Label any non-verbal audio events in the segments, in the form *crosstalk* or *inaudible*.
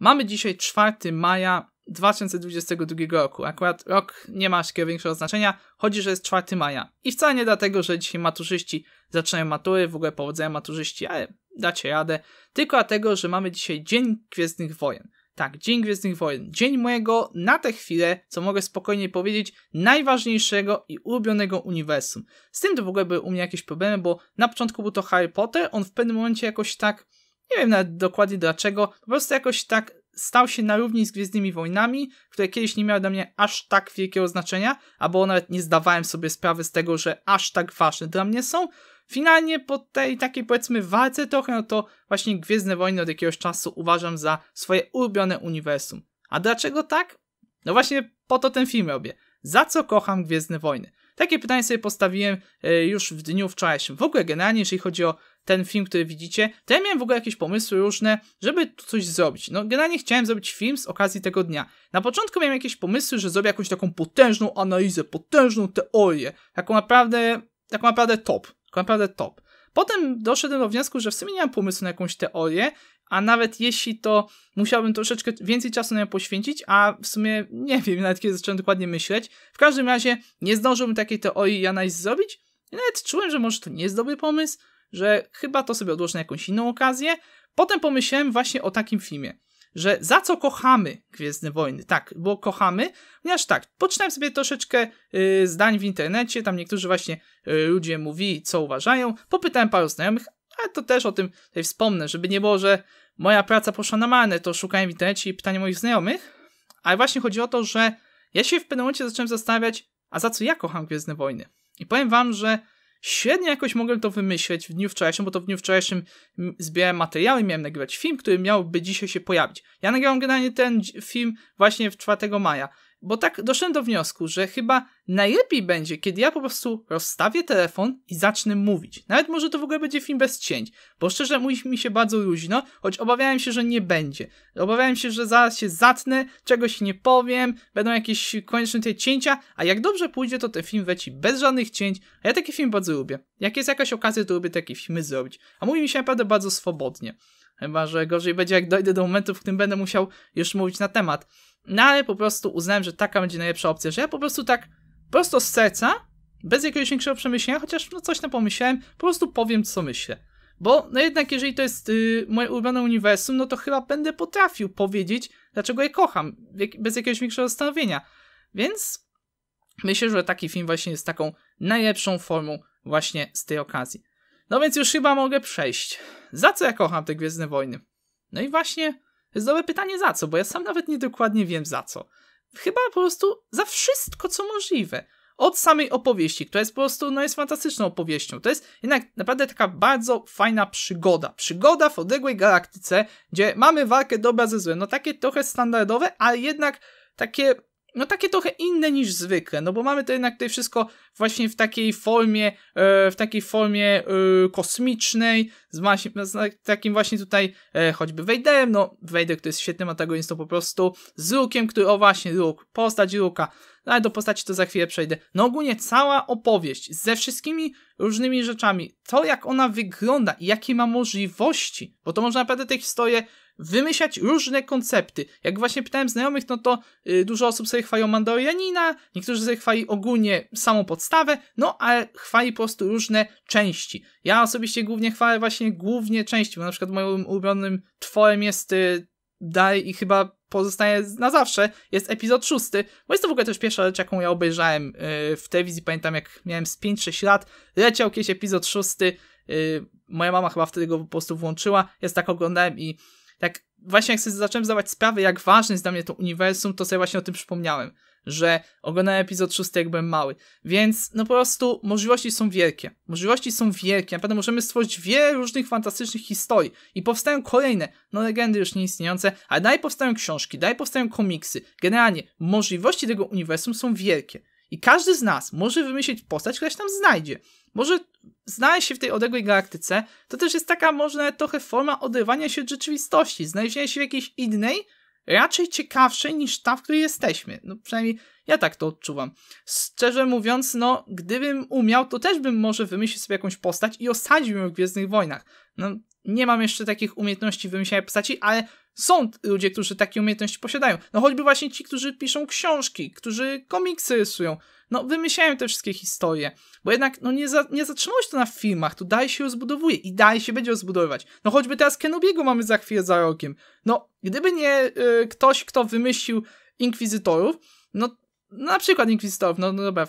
Mamy dzisiaj 4 maja 2022 roku. Akurat rok nie ma takiego większego znaczenia, chodzi, że jest 4 maja. I wcale nie dlatego, że dzisiaj maturzyści zaczynają matury, w ogóle powodzenia maturzyści, ale dacie radę, tylko dlatego, że mamy dzisiaj Dzień Gwiezdnych Wojen. Tak, Dzień Gwiezdnych Wojen. Dzień mojego, na tę chwilę, co mogę spokojnie powiedzieć, najważniejszego i ulubionego uniwersum. Z tym to w ogóle były u mnie jakieś problemy, bo na początku był to Harry Potter, on w pewnym momencie jakoś tak nie wiem nawet dokładnie dlaczego, po prostu jakoś tak stał się na równi z Gwiezdnymi Wojnami, które kiedyś nie miały dla mnie aż tak wielkiego znaczenia, albo nawet nie zdawałem sobie sprawy z tego, że aż tak ważne dla mnie są. Finalnie po tej takiej powiedzmy walce trochę, no to właśnie Gwiezdne Wojny od jakiegoś czasu uważam za swoje ulubione uniwersum. A dlaczego tak? No właśnie po to ten film robię. Za co kocham Gwiezdne Wojny? Takie pytanie sobie postawiłem e, już w dniu wczorajszym. W ogóle generalnie, jeżeli chodzi o ten film, który widzicie, to ja miałem w ogóle jakieś pomysły różne, żeby tu coś zrobić. No, generalnie chciałem zrobić film z okazji tego dnia. Na początku miałem jakieś pomysły, że zrobię jakąś taką potężną analizę, potężną teorię, taką naprawdę, taką naprawdę top, taką naprawdę top. Potem doszedłem do wniosku, że w sumie nie mam pomysłu na jakąś teorię a nawet jeśli to musiałbym troszeczkę więcej czasu na nią poświęcić, a w sumie nie wiem nawet kiedy zacząłem dokładnie myśleć. W każdym razie nie zdążyłbym takiej teorii i zrobić i nawet czułem, że może to nie jest dobry pomysł, że chyba to sobie odłożę na jakąś inną okazję. Potem pomyślałem właśnie o takim filmie, że za co kochamy Gwiezdne Wojny? Tak, bo kochamy, ponieważ tak, poczytałem sobie troszeczkę y, zdań w internecie, tam niektórzy właśnie y, ludzie mówili, co uważają, popytałem paru znajomych, ale to też o tym tutaj wspomnę, żeby nie było, że moja praca poszła na manę, to szukałem w internecie i pytanie moich znajomych. Ale właśnie chodzi o to, że ja się w pewnym momencie zacząłem zastanawiać, a za co ja kocham Gwiezdne Wojny? I powiem wam, że średnio jakoś mogłem to wymyśleć w dniu wczorajszym, bo to w dniu wczorajszym zbierałem materiały, miałem nagrywać film, który miałby dzisiaj się pojawić. Ja nagrałem generalnie ten film właśnie w 4 maja, bo tak doszedłem do wniosku, że chyba najlepiej będzie, kiedy ja po prostu rozstawię telefon i zacznę mówić. Nawet może to w ogóle będzie film bez cięć, bo szczerze mówiąc mi się bardzo luźno, choć obawiałem się, że nie będzie. Obawiałem się, że zaraz się zatnę, czegoś nie powiem, będą jakieś konieczne te cięcia, a jak dobrze pójdzie, to ten film weci bez żadnych cięć, a ja taki film bardzo lubię. Jak jest jakaś okazja, to lubię takie filmy zrobić. A mówi mi się naprawdę bardzo swobodnie. Chyba, że gorzej będzie, jak dojdę do momentu, w którym będę musiał już mówić na temat. No ale po prostu uznałem, że taka będzie najlepsza opcja, że ja po prostu tak prosto z serca, bez jakiegoś większego przemyślenia, chociaż no coś tam pomyślałem, po prostu powiem co myślę. Bo no jednak jeżeli to jest yy, moje ulubione uniwersum, no to chyba będę potrafił powiedzieć, dlaczego je kocham, jak, bez jakiegoś większego zastanowienia. Więc myślę, że taki film właśnie jest taką najlepszą formą właśnie z tej okazji. No więc już chyba mogę przejść. Za co ja kocham te Gwiezdne Wojny? No i właśnie jest dobre pytanie za co, bo ja sam nawet niedokładnie wiem za co. Chyba po prostu za wszystko, co możliwe. Od samej opowieści, która jest po prostu, no jest fantastyczną opowieścią. To jest jednak naprawdę taka bardzo fajna przygoda. Przygoda w odległej galaktyce, gdzie mamy walkę dobra ze złem. No takie trochę standardowe, ale jednak takie no takie trochę inne niż zwykle, no bo mamy to jednak tutaj wszystko właśnie w takiej formie, e, w takiej formie e, kosmicznej, z, właśnie, z takim właśnie tutaj e, choćby Vaderem, no Vader, który jest świetnym antagonistą po prostu, z Luke'iem, który, o właśnie, Luke, postać Luka, no ale do postaci to za chwilę przejdę. No ogólnie cała opowieść ze wszystkimi różnymi rzeczami, to jak ona wygląda i jakie ma możliwości, bo to można naprawdę tę historię wymyślać różne koncepty. Jak właśnie pytałem znajomych, no to y, dużo osób sobie chwali Mandalorianina, niektórzy sobie chwali ogólnie samą podstawę, no ale chwali po prostu różne części. Ja osobiście głównie chwalę właśnie głównie części, bo na przykład moim ulubionym tworem jest yy, dalej i chyba pozostaje na zawsze, jest epizod szósty, bo jest to w ogóle też pierwsza rzecz, jaką ja obejrzałem yy, w telewizji, pamiętam jak miałem z 5-6 lat, leciał kiedyś epizod szósty, y, moja mama chyba wtedy go po prostu włączyła, ja tak oglądałem i tak właśnie jak sobie zacząłem zdawać sprawę, jak ważne jest dla mnie to uniwersum, to sobie właśnie o tym przypomniałem, że oglądałem epizod 6 jak byłem mały. Więc no po prostu możliwości są wielkie. Możliwości są wielkie. Naprawdę możemy stworzyć wiele różnych fantastycznych historii. I powstają kolejne, no legendy już nieistniejące, ale daj powstają książki, daj powstają komiksy. Generalnie możliwości tego uniwersum są wielkie. I każdy z nas może wymyślić postać, która się tam znajdzie. Może znaleźć się w tej odległej galaktyce, to też jest taka może trochę forma oderwania się od rzeczywistości, znalezienia się w jakiejś innej, raczej ciekawszej niż ta, w której jesteśmy. No przynajmniej ja tak to odczuwam. Szczerze mówiąc, no gdybym umiał, to też bym może wymyślił sobie jakąś postać i osadził ją w Gwiezdnych Wojnach. No nie mam jeszcze takich umiejętności wymyślania postaci, ale są ludzie, którzy takie umiejętności posiadają. No choćby właśnie ci, którzy piszą książki, którzy komiksy rysują. No wymyślają te wszystkie historie. Bo jednak no nie, za, nie zatrzymało się to na filmach, to dalej się rozbudowuje i dalej się będzie rozbudowywać. No choćby teraz Kenobiego mamy za chwilę za rokiem. No gdyby nie y, ktoś, kto wymyślił Inkwizytorów, no na przykład Inkwizytorów, no, no dobra,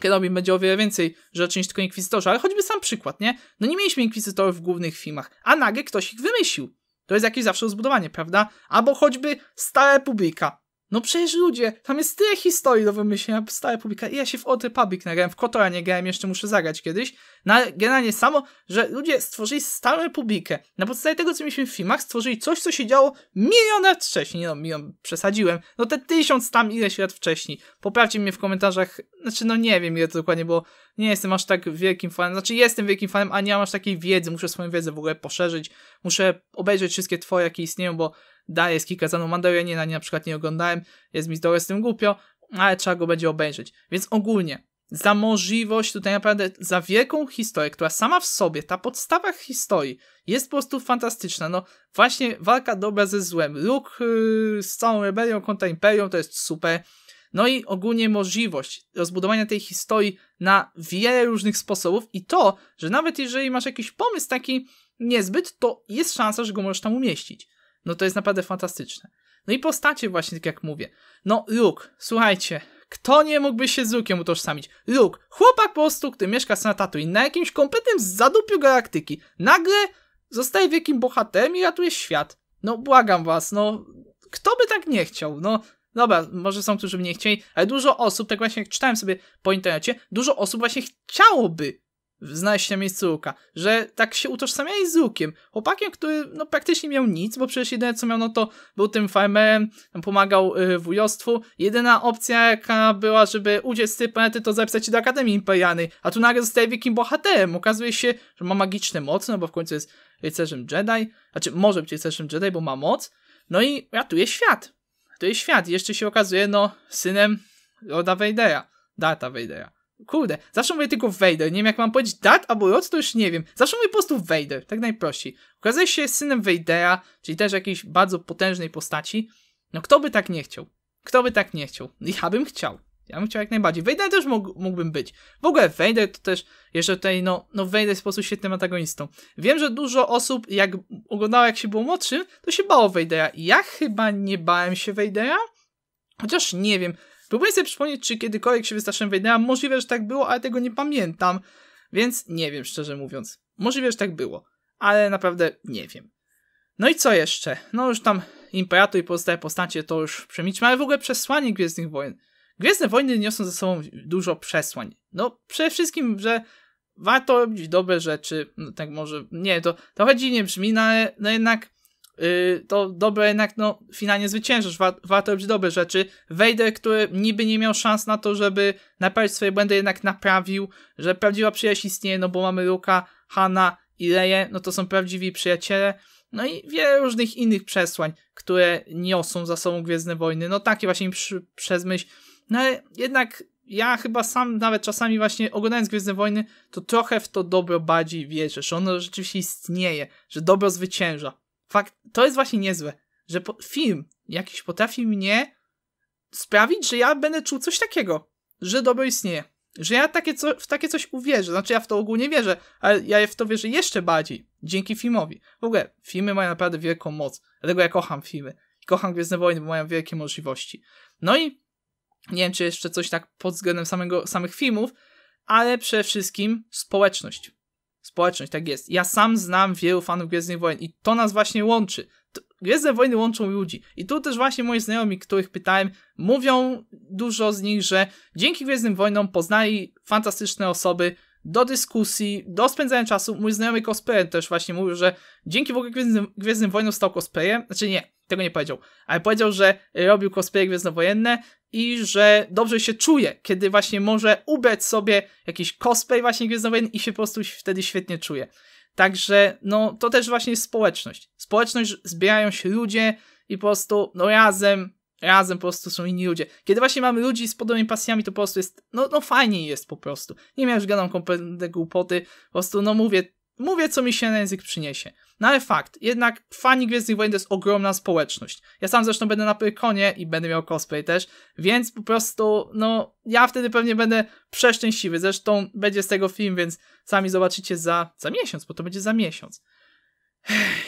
Kenobi będzie o wiele więcej rzeczy niż tylko Inkwizytorzy, ale choćby sam przykład, nie? No nie mieliśmy Inkwizytorów w głównych filmach, a nagle ktoś ich wymyślił. To jest jakieś zawsze rozbudowanie, prawda? Albo choćby stara republika. No przecież ludzie, tam jest tyle historii do wymyślenia, stare publika. I ja się w Old Republic nagrałem, w Kotora nie grałem, jeszcze muszę zagrać kiedyś. Na, no generalnie samo, że ludzie stworzyli starą publikę. Na podstawie tego, co mieliśmy w filmach, stworzyli coś, co się działo milion lat wcześniej. Nie no, milion, przesadziłem. No te tysiąc tam ileś lat wcześniej. Poprawcie mnie w komentarzach, znaczy no nie wiem ile to dokładnie, bo nie jestem aż tak wielkim fanem, znaczy jestem wielkim fanem, a nie mam aż takiej wiedzy, muszę swoją wiedzę w ogóle poszerzyć, muszę obejrzeć wszystkie twoje, jakie istnieją, bo daje jest kilka Mandalorianina, nie, na przykład nie oglądałem, jest mi trochę z tym głupio, ale trzeba go będzie obejrzeć. Więc ogólnie, za możliwość tutaj naprawdę, za wielką historię, która sama w sobie, ta podstawa historii jest po prostu fantastyczna. No właśnie walka dobra ze złem, luk yy, z całą rebelią kontra Imperium to jest super. No i ogólnie możliwość rozbudowania tej historii na wiele różnych sposobów i to, że nawet jeżeli masz jakiś pomysł taki niezbyt, to jest szansa, że go możesz tam umieścić no to jest naprawdę fantastyczne. No i postacie właśnie, tak jak mówię. No Luke, słuchajcie, kto nie mógłby się z Luke'iem utożsamić? Luke, chłopak po prostu, który mieszka na Tatooine, na jakimś kompletnym zadupiu galaktyki, nagle zostaje wielkim bohaterem i ratuje świat. No błagam was, no kto by tak nie chciał, no... Dobra, może są, którzy by nie chcieli, ale dużo osób, tak właśnie jak czytałem sobie po internecie, dużo osób właśnie chciałoby znaleźć się na miejscu Luka, że tak się utożsamiali z Lukiem, chłopakiem, który no, praktycznie miał nic, bo przecież jedyne co miał, no to był tym farmerem, pomagał w y, wujostwu. Jedyna opcja, jaka była, żeby uciec z tej planety, to zapisać się do Akademii Imperialnej, a tu nagle zostaje wielkim bohaterem. Okazuje się, że ma magiczne moce, no bo w końcu jest rycerzem Jedi, znaczy może być rycerzem Jedi, bo ma moc, no i ratuje świat. Ratuje świat. jeszcze się okazuje, no, synem Roda Vadera, Data Vadera. Kurde, zawsze mówię tylko Vader. Nie wiem, jak mam powiedzieć dat albo rot, to już nie wiem. Zawsze mówię po prostu Vader, tak najprościej. Okazuje się synem Vadera, czyli też jakiejś bardzo potężnej postaci. No kto by tak nie chciał? Kto by tak nie chciał? No ja bym chciał. Ja bym chciał jak najbardziej. Vader też mógł, mógłbym być. W ogóle Vader to też jeszcze tutaj, no, no Vader jest po prostu świetnym antagonistą. Wiem, że dużo osób jak oglądało jak się było młodszym, to się bało Vadera. Ja chyba nie bałem się Vadera, chociaż nie wiem. Spróbuję sobie przypomnieć, czy kiedykolwiek się wystraszyłem Wejdera. Możliwe, że tak było, ale tego nie pamiętam, więc nie wiem, szczerze mówiąc. Możliwe, że tak było, ale naprawdę nie wiem. No i co jeszcze? No już tam Imperator i pozostałe postacie to już przemilczmy, ale w ogóle przesłanie Gwiezdnych Wojen. Gwiezdne Wojny niosą ze sobą dużo przesłań. No przede wszystkim, że warto robić dobre rzeczy, no tak może, nie, to, to choć nie brzmi, no ale no jednak Y, to dobre jednak no, finalnie zwyciężysz. Wa warto robić dobre rzeczy. Vader, który niby nie miał szans na to, żeby naprawić swoje błędy, jednak naprawił, że prawdziwa przyjaźń istnieje, no bo mamy Luka, Hanna i Leję, no to są prawdziwi przyjaciele. No i wiele różnych innych przesłań, które niosą za sobą Gwiezdne Wojny. No takie właśnie przy, przez myśl. No ale jednak ja chyba sam nawet czasami właśnie oglądając Gwiezdne Wojny, to trochę w to dobro bardziej wierzę, że ono rzeczywiście istnieje, że dobro zwycięża. Fakt, to jest właśnie niezłe, że po, film jakiś potrafi mnie sprawić, że ja będę czuł coś takiego, że dobro istnieje. Że ja takie co, w takie coś uwierzę. Znaczy ja w to ogólnie wierzę, ale ja w to wierzę jeszcze bardziej dzięki filmowi. W ogóle filmy mają naprawdę wielką moc. Dlatego ja kocham filmy. Kocham Gwiezdne Wojny, bo mają wielkie możliwości. No i nie wiem, czy jeszcze coś tak pod względem samego, samych filmów, ale przede wszystkim społeczność. Społeczność, tak jest. Ja sam znam wielu fanów Gwiezdnych Wojen i to nas właśnie łączy. Gwiezdne Wojny łączą ludzi. I tu też właśnie moi znajomi, których pytałem, mówią dużo z nich, że dzięki Gwiezdnym Wojnom poznali fantastyczne osoby do dyskusji, do spędzania czasu. Mój znajomy cosplayer też właśnie mówił, że dzięki w ogóle Gwiezdnym, Gwiezdnym Wojnom stał cosplayem, znaczy nie, tego nie powiedział. Ale powiedział, że robił cosplay gwiezdnowojenne i że dobrze się czuje, kiedy właśnie może ubrać sobie jakiś cosplay właśnie gwiezdnowojenny i się po prostu wtedy świetnie czuje. Także no to też właśnie jest społeczność. Społeczność zbierają się ludzie i po prostu no razem, razem po prostu są inni ludzie. Kiedy właśnie mamy ludzi z podobnymi pasjami, to po prostu jest, no, no fajniej jest po prostu. Nie miałem już gadam kompletnej głupoty, po prostu no mówię, Mówię, co mi się na język przyniesie. No ale fakt, jednak fani Gwiezdnych Wojen to jest ogromna społeczność. Ja sam zresztą będę na Pyrkonie i będę miał cosplay też, więc po prostu, no, ja wtedy pewnie będę przeszczęśliwy. Zresztą będzie z tego film, więc sami zobaczycie za, za miesiąc, bo to będzie za miesiąc.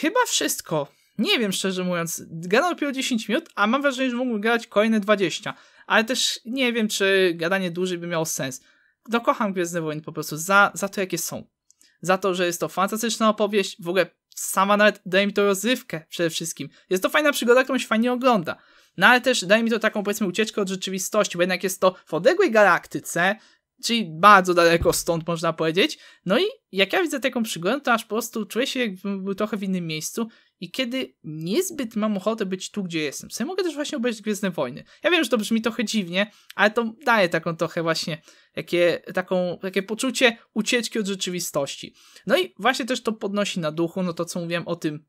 Chyba wszystko. Nie wiem, szczerze mówiąc. Gadał dopiero 10 minut, a mam wrażenie, że mógłbym gadać kolejne 20. Ale też nie wiem, czy gadanie dłużej by miało sens. Dokocham Gwiezdne Wojny po prostu za, za to, jakie są za to, że jest to fantastyczna opowieść, w ogóle sama nawet daje mi to rozrywkę przede wszystkim. Jest to fajna przygoda, którą się fajnie ogląda. No ale też daje mi to taką powiedzmy ucieczkę od rzeczywistości, bo jednak jest to w odległej galaktyce, czyli bardzo daleko stąd można powiedzieć. No i jak ja widzę taką przygodę, to aż po prostu czuję się jakbym był trochę w innym miejscu i kiedy niezbyt mam ochotę być tu, gdzie jestem. Sobie mogę też właśnie obejrzeć Gwiezdne Wojny. Ja wiem, że to brzmi trochę dziwnie, ale to daje taką trochę właśnie jakie, taką, takie poczucie ucieczki od rzeczywistości. No i właśnie też to podnosi na duchu, no to co mówiłem o tym,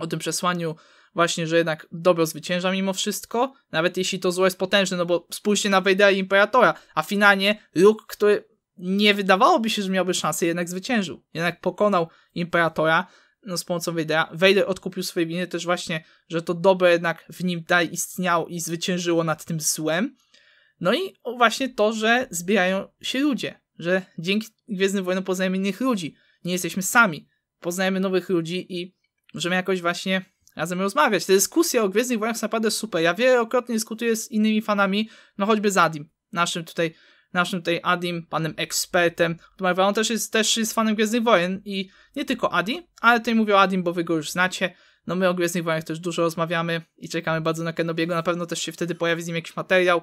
o tym przesłaniu właśnie, że jednak dobro zwycięża mimo wszystko, nawet jeśli to zło jest potężne, no bo spójrzcie na Vadera i Imperatora, a finalnie Luke, który nie wydawałoby się, że miałby szansę, jednak zwyciężył, jednak pokonał Imperatora, no, z pomocą Vadera. Vader odkupił swoje winy też właśnie, że to dobre jednak w nim dalej istniało i zwyciężyło nad tym złem. No i właśnie to, że zbierają się ludzie, że dzięki Gwiezdnym Wojnom poznajemy innych ludzi, nie jesteśmy sami, poznajemy nowych ludzi i możemy jakoś właśnie razem rozmawiać. Te dyskusje o Gwiezdnych Wojnach są naprawdę super. Ja wielokrotnie dyskutuję z innymi fanami, no choćby z Adim, naszym tutaj naszym tutaj Adim, panem ekspertem. On też jest, też jest fanem Gwiezdnych Wojen i nie tylko Adi, ale tutaj mówię o Adim, bo wy go już znacie. No my o Gwiezdnych Wojnach też dużo rozmawiamy i czekamy bardzo na Kenobiego. Na pewno też się wtedy pojawi z nim jakiś materiał.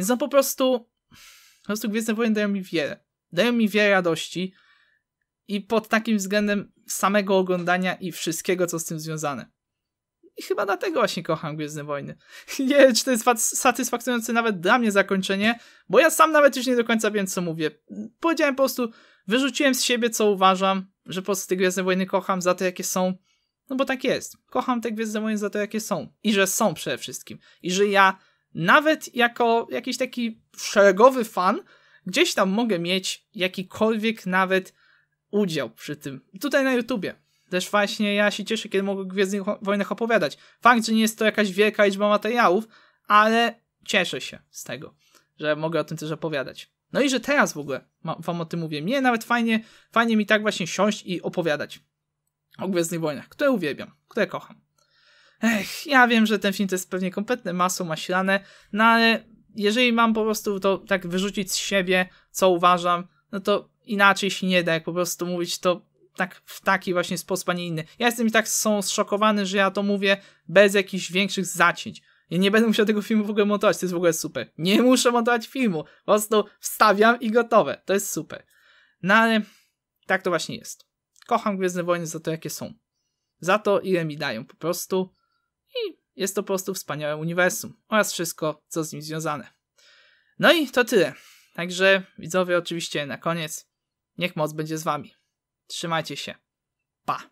Więc on no po prostu, po prostu Gwiezdne Wojny dają mi wiele. Dają mi wiele radości i pod takim względem samego oglądania i wszystkiego, co z tym związane. I chyba dlatego właśnie kocham Gwiezdne Wojny. *laughs* Nie wiem, czy to jest satysfakcjonujące nawet dla mnie zakończenie, bo ja sam nawet już nie do końca wiem, co mówię. Powiedziałem po prostu, wyrzuciłem z siebie, co uważam, że po prostu te Gwiezdne Wojny kocham za to, jakie są. No bo tak jest. Kocham te Gwiezdne Wojny za to, jakie są. I że są przede wszystkim. I że ja nawet jako jakiś taki szeregowy fan, gdzieś tam mogę mieć jakikolwiek nawet udział przy tym. Tutaj na YouTubie. Też właśnie ja się cieszę, kiedy mogę o Gwiezdnych Wojnach opowiadać. Fakt, że nie jest to jakaś wielka liczba materiałów, ale cieszę się z tego, że mogę o tym też opowiadać. No i że teraz w ogóle wam o tym mówię. Mnie nawet fajnie, fajnie mi tak właśnie siąść i opowiadać o Gwiezdnych Wojnach, które uwielbiam, które kocham. Ech, ja wiem, że ten film to jest pewnie kompletne masło maślane, no ale jeżeli mam po prostu to tak wyrzucić z siebie, co uważam, no to inaczej się nie da, jak po prostu mówić to tak w taki właśnie sposób, a nie inny. Ja jestem i tak są zszokowany, że ja to mówię bez jakichś większych zacięć. Ja nie będę musiał tego filmu w ogóle montować, to jest w ogóle super. Nie muszę montować filmu, po prostu wstawiam i gotowe, to jest super. No ale tak to właśnie jest. Kocham Gwiezdne Wojny za to, jakie są. Za to, ile mi dają. Po prostu i jest to po prostu wspaniałe uniwersum oraz wszystko, co z nim związane. No i to tyle. Także widzowie, oczywiście na koniec, niech moc będzie z wami. Trzymajcie się. Pa!